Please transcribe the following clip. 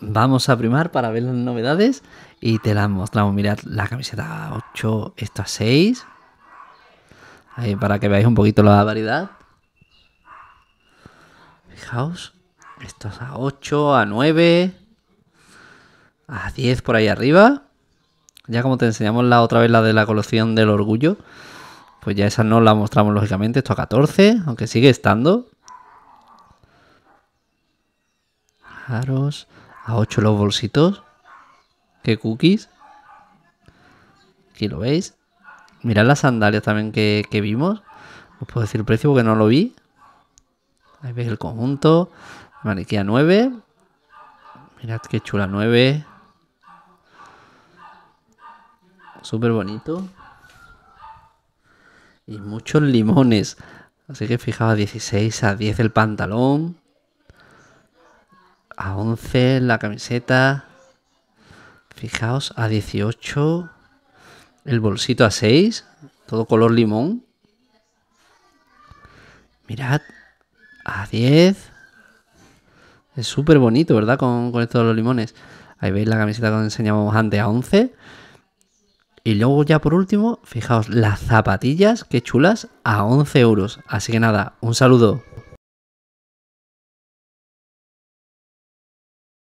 vamos a primar para ver las novedades y te las mostramos. Mirad la camiseta 8, esta 6. Ahí para que veáis un poquito la variedad. Fijaos, esto es a 8, a 9, a 10 por ahí arriba. Ya como te enseñamos la otra vez la de la colección del orgullo, pues ya esa no la mostramos lógicamente. Esto a 14, aunque sigue estando. Aros. A 8 los bolsitos. Qué cookies. Aquí lo veis. Mirad las sandalias también que, vimos. Os puedo decir el precio porque no lo vi. Ahí veis el conjunto. Maniquía 9. Mirad qué chula 9. Súper bonito. Y muchos limones. Así que fijaos, 16 a 10 el pantalón a 11 la camiseta. Fijaos, a 18. El bolsito a 6. Todo color limón. Mirad, a 10. Es súper bonito, ¿verdad? Con, con los limones. Ahí veis la camiseta que os enseñábamos antes a 11. Y luego ya por último, fijaos, las zapatillas, qué chulas, a 11 euros. Así que nada, un saludo.